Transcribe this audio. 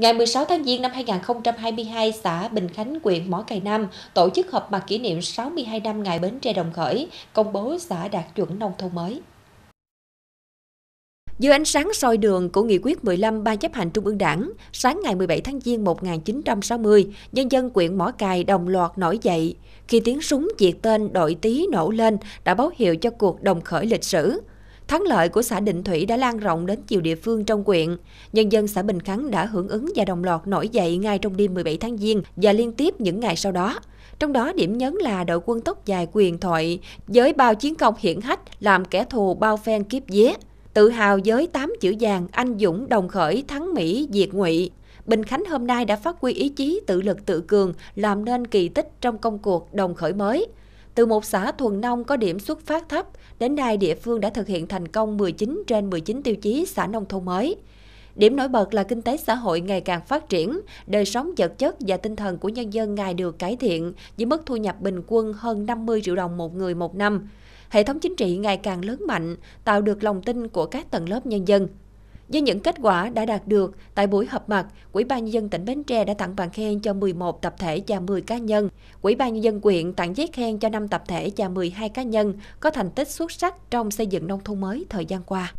Ngày 16 tháng Giêng năm 2022, xã Bình Khánh, huyện Mỏ Cày Nam tổ chức họp mặt kỷ niệm 62 năm ngày Bến Tre Đồng Khởi, công bố xã đạt chuẩn nông thôn mới. Dưới ánh sáng soi đường của Nghị quyết 15 Ban chấp hành Trung ương Đảng, sáng ngày 17 tháng Giêng 1960, nhân dân quyện Mỏ Cài đồng loạt nổi dậy. Khi tiếng súng diệt tên đội tí nổ lên đã báo hiệu cho cuộc đồng khởi lịch sử. Thắng lợi của xã Định Thủy đã lan rộng đến nhiều địa phương trong quyện. Nhân dân xã Bình Khánh đã hưởng ứng và đồng loạt nổi dậy ngay trong đêm 17 tháng Giêng và liên tiếp những ngày sau đó. Trong đó điểm nhấn là đội quân tóc dài quyền thoại với bao chiến công hiển hách làm kẻ thù bao phen kiếp dế. Tự hào với 8 chữ vàng anh dũng đồng khởi thắng Mỹ diệt ngụy. Bình Khánh hôm nay đã phát huy ý chí tự lực tự cường làm nên kỳ tích trong công cuộc đồng khởi mới – từ một xã thuần nông có điểm xuất phát thấp, đến nay địa phương đã thực hiện thành công 19 trên 19 tiêu chí xã nông thôn mới. Điểm nổi bật là kinh tế xã hội ngày càng phát triển, đời sống vật chất và tinh thần của nhân dân ngày được cải thiện với mức thu nhập bình quân hơn 50 triệu đồng một người một năm. Hệ thống chính trị ngày càng lớn mạnh, tạo được lòng tin của các tầng lớp nhân dân. Với những kết quả đã đạt được, tại buổi họp mặt, quỹ ban nhân dân tỉnh Bến Tre đã tặng bằng khen cho 11 tập thể và 10 cá nhân. quỹ ban nhân dân quyện tặng giấy khen cho 5 tập thể và 12 cá nhân có thành tích xuất sắc trong xây dựng nông thôn mới thời gian qua.